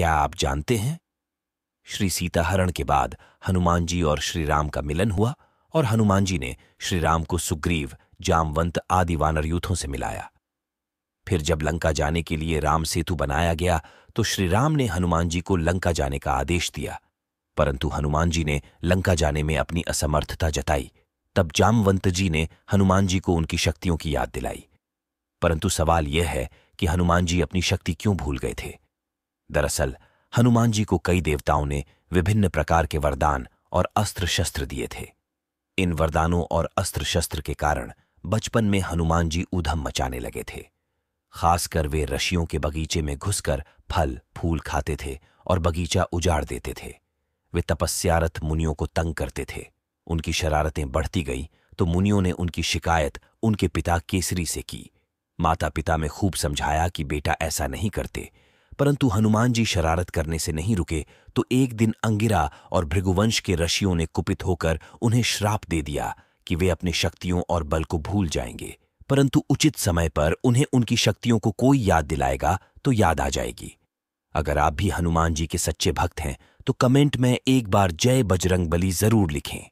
क्या आप जानते हैं श्री सीताहरण के बाद हनुमान जी और श्री राम का मिलन हुआ और हनुमान जी ने श्री राम को सुग्रीव जामवंत आदि वानर यूथों से मिलाया फिर जब लंका जाने के लिए राम सेतु बनाया गया तो श्री राम ने हनुमान जी को लंका जाने का आदेश दिया परंतु हनुमान जी ने लंका जाने में अपनी असमर्थता जताई तब जामवंत जी ने हनुमान जी को उनकी शक्तियों की याद दिलाई परंतु सवाल यह है कि हनुमान जी अपनी शक्ति क्यों भूल गए थे दरअसल हनुमान जी को कई देवताओं ने विभिन्न प्रकार के वरदान और अस्त्र शस्त्र दिए थे इन वरदानों और अस्त्र शस्त्र के कारण बचपन में हनुमान जी ऊधम मचाने लगे थे खासकर वे रशियों के बगीचे में घुसकर फल फूल खाते थे और बगीचा उजाड़ देते थे वे तपस्यारत मुनियों को तंग करते थे उनकी शरारतें बढ़ती गईं तो मुनियों ने उनकी शिकायत उनके पिता केसरी से की माता पिता में खूब समझाया कि बेटा ऐसा नहीं करते परंतु हनुमान जी शरारत करने से नहीं रुके तो एक दिन अंगिरा और भृगुवंश के ऋषियों ने कुपित होकर उन्हें श्राप दे दिया कि वे अपनी शक्तियों और बल को भूल जाएंगे परंतु उचित समय पर उन्हें उनकी शक्तियों को कोई याद दिलाएगा तो याद आ जाएगी अगर आप भी हनुमान जी के सच्चे भक्त हैं तो कमेंट में एक बार जय बजरंगबली जरूर लिखें